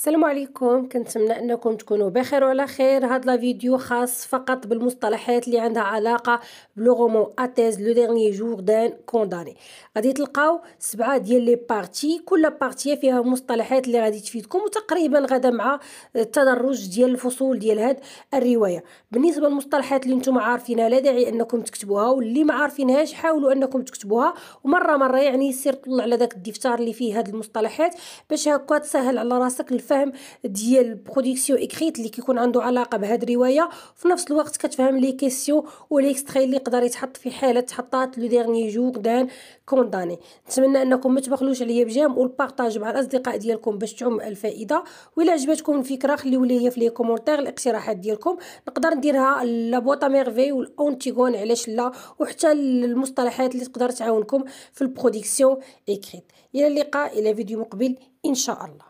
السلام عليكم كنتمنى انكم تكونوا بخير وعلى خير هاد لا فيديو خاص فقط بالمصطلحات اللي عندها علاقه بلوغومون اتيز لو ديرني جور دان كونداني غادي تلقاو سبعه ديال لي بارتي كل بارتي فيها مصطلحات اللي غادي تفيدكم وتقريبا غدا مع التدرج ديال الفصول ديال هاد الروايه بالنسبه للمصطلحات اللي نتوما عارفينها لا داعي انكم تكتبوها واللي ما عارفينهاش حاولوا انكم تكتبوها ومره مره يعني سير طلع على داك الدفتر اللي فيه هاد المصطلحات باش هكا تسهل على راسك فهم ديال البروديكسيون اكريت اللي كيكون عنده علاقه بهاد الروايه وفي نفس الوقت كتفهم لي كيسيون وليكستري اللي يقدر يتحط في حاله تحطات لو ديرني جوغ دان كونداني نتمنى انكم ما تبخلوش عليا بجام والبارطاج مع الاصدقاء ديالكم باش تعم الفائده ولا عجبتكم الفكره خليو ليا في لي كومونتير الاقتراحات ديالكم نقدر نديرها لا بوطا ميرفي والاونتيغون علاش لا وحتى المصطلحات اللي تقدر تعاونكم في البروديكسيون اكريت الى اللقاء الى فيديو مقبل ان شاء الله